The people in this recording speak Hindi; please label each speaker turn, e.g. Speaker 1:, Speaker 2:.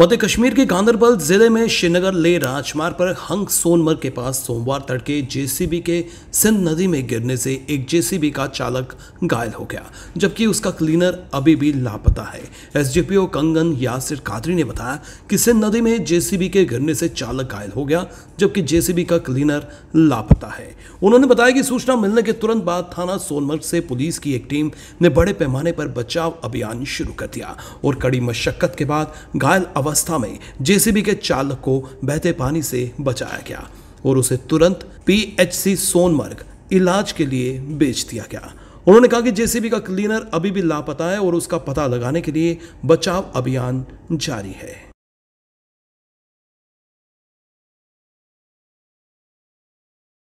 Speaker 1: मध्य कश्मीर के गांधरबल जिले में श्रीनगर ले राजमार्ग पर हंग सोनमर के पास सोमवार तड़के जेसीबी के सिंध नदी में गिरने से एक जेसीबी का चालक घायल हो गया जबकि उसका क्लीनर अभी भी लापता है एसडीपीओ कंगन यासिर कादरी ने बताया कि सिंध नदी में जेसीबी के गिरने से चालक घायल हो गया जबकि जेसीबी का क्लीनर लापता है उन्होंने बताया कि सूचना मिलने के तुरंत बाद थाना सोनमर्ग से पुलिस की एक टीम ने बड़े पैमाने पर बचाव अभियान शुरू कर दिया और कड़ी मशक्कत के बाद घायल अवस्था अवस्था में जेसीबी के चालक को बहते पानी से बचाया गया और उसे तुरंत पीएचसी सोनमर्ग इलाज के लिए बेच दिया गया उन्होंने कहा कि जेसीबी का क्लीनर अभी भी लापता है और उसका पता लगाने के लिए बचाव अभियान जारी
Speaker 2: है